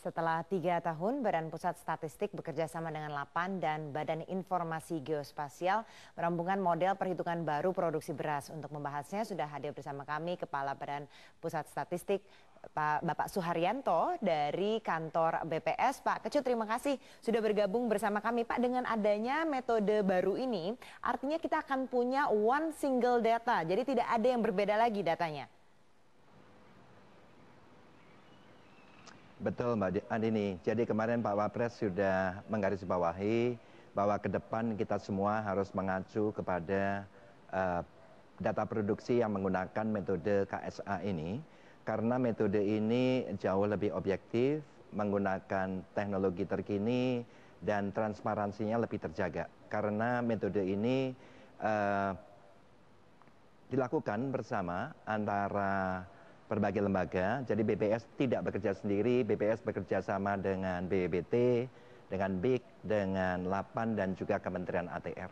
Setelah tiga tahun, Badan Pusat Statistik bekerjasama dengan LAPAN dan Badan Informasi Geospasial merampungkan model perhitungan baru produksi beras. Untuk membahasnya sudah hadir bersama kami Kepala Badan Pusat Statistik Pak Bapak Suharyanto dari kantor BPS. Pak Kecut, terima kasih sudah bergabung bersama kami. Pak, dengan adanya metode baru ini, artinya kita akan punya one single data, jadi tidak ada yang berbeda lagi datanya. Betul Mbak Andini. Jadi kemarin Pak Wapres sudah menggarisbawahi bahwa ke depan kita semua harus mengacu kepada uh, data produksi yang menggunakan metode KSA ini karena metode ini jauh lebih objektif, menggunakan teknologi terkini dan transparansinya lebih terjaga. Karena metode ini uh, dilakukan bersama antara berbagai lembaga. Jadi BPS tidak bekerja sendiri, BPS bekerja sama dengan BBT, dengan BIK, dengan LAPAN dan juga Kementerian ATR.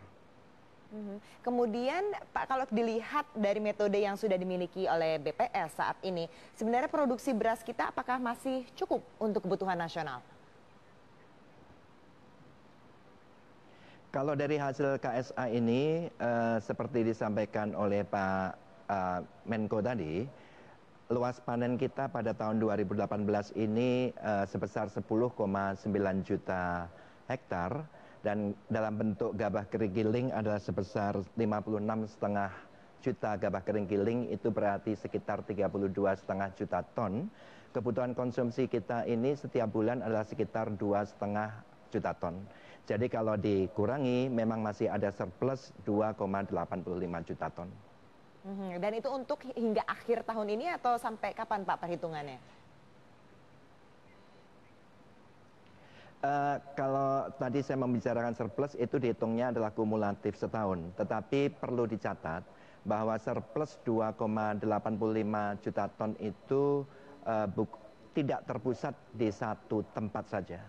Mm-hmm. Kemudian Pak kalau dilihat dari metode yang sudah dimiliki oleh BPS saat ini, sebenarnya produksi beras kita apakah masih cukup untuk kebutuhan nasional? Kalau dari hasil KSA ini, eh, seperti disampaikan oleh Pak eh, Menko tadi, luas panen kita pada tahun 2018 ini uh, sebesar 10,9 juta hektar dan dalam bentuk gabah kering giling adalah sebesar 56,5 juta gabah kering giling itu berarti sekitar 32,5 juta ton. Kebutuhan konsumsi kita ini setiap bulan adalah sekitar 2,5 juta ton. Jadi kalau dikurangi memang masih ada surplus 2,85 juta ton. Mhm. dan itu untuk hingga akhir tahun ini atau sampai kapan Pak perhitungannya? Uh, kalau tadi saya membicarakan surplus itu dihitungnya adalah kumulatif setahun. Tetapi perlu dicatat bahwa surplus 2,85 juta ton itu uh, buk, tidak terpusat di satu tempat saja.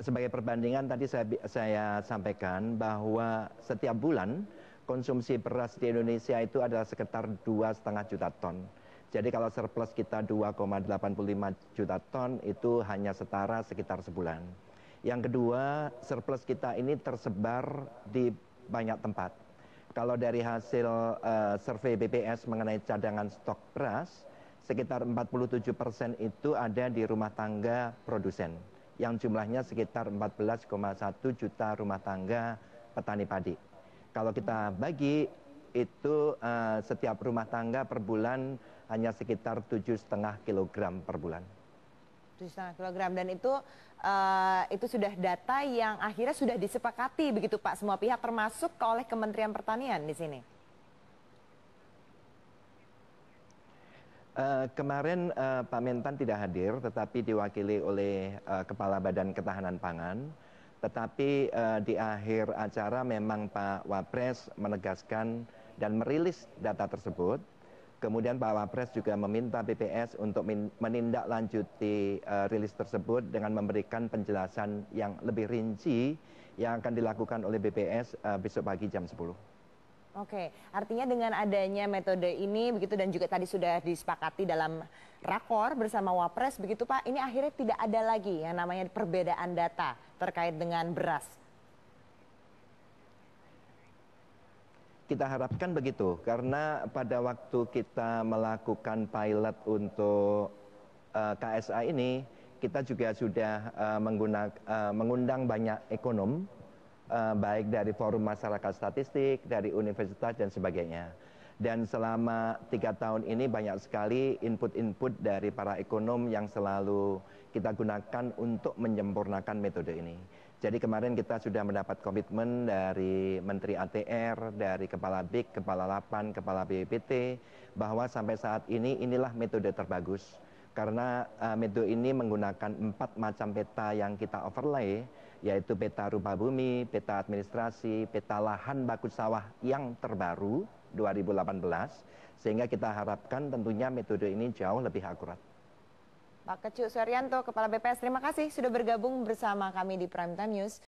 sebagai perbandingan tadi saya, saya sampaikan bahwa setiap bulan konsumsi beras di Indonesia itu adalah sekitar dua setengah juta ton. Jadi kalau surplus kita 2,85 juta ton itu hanya setara sekitar sebulan. Yang kedua, surplus kita ini tersebar di banyak tempat. Kalau dari hasil uh, survei BPS mengenai cadangan stok beras, sekitar 47 persen itu ada di rumah tangga produsen, yang jumlahnya sekitar 14,1 juta rumah tangga petani padi kalau kita bagi itu eh, setiap rumah tangga per bulan hanya sekitar tujuh setengah kilogram per bulan. Tujuh setengah kilogram dan itu uh, itu sudah data yang akhirnya sudah disepakati begitu Pak semua pihak termasuk oleh Kementerian Pertanian di sini. Uh, kemarin uh, Pak Mentan tidak hadir, tetapi diwakili oleh uh, Kepala Badan Ketahanan Pangan. Tetapi uh, di akhir acara memang Pak Wapres menegaskan dan merilis data tersebut. Kemudian Pak Wapres juga meminta BPS untuk menindaklanjuti uh, rilis tersebut dengan memberikan penjelasan yang lebih rinci yang akan dilakukan oleh BPS uh, eh, besok pagi jam 10. Oke, artinya dengan adanya metode ini begitu dan juga tadi sudah disepakati dalam rakor bersama Wapres begitu Pak, ini akhirnya tidak ada lagi yang namanya perbedaan data terkait dengan beras. Kita harapkan begitu, karena pada waktu kita melakukan pilot untuk uh, eh, KSA ini, kita juga sudah uh, uh, mengundang banyak ekonom, Eh, baik dari forum masyarakat statistik, dari universitas dan sebagainya. Dan selama tiga tahun ini banyak sekali input-input dari para ekonom yang selalu kita gunakan untuk menyempurnakan metode ini. Jadi kemarin kita sudah mendapat komitmen dari Menteri ATR, dari Kepala BIK, Kepala Lapan, Kepala BPT, bahwa sampai saat ini inilah metode terbagus karena eh, metode ini menggunakan empat macam peta yang kita overlay yaitu peta rupa bumi, peta administrasi, peta lahan baku sawah yang terbaru 2018 sehingga kita harapkan tentunya metode ini jauh lebih akurat. Pak Kecu Suryanto, Kepala BPS, terima kasih sudah bergabung bersama kami di Prime Time News.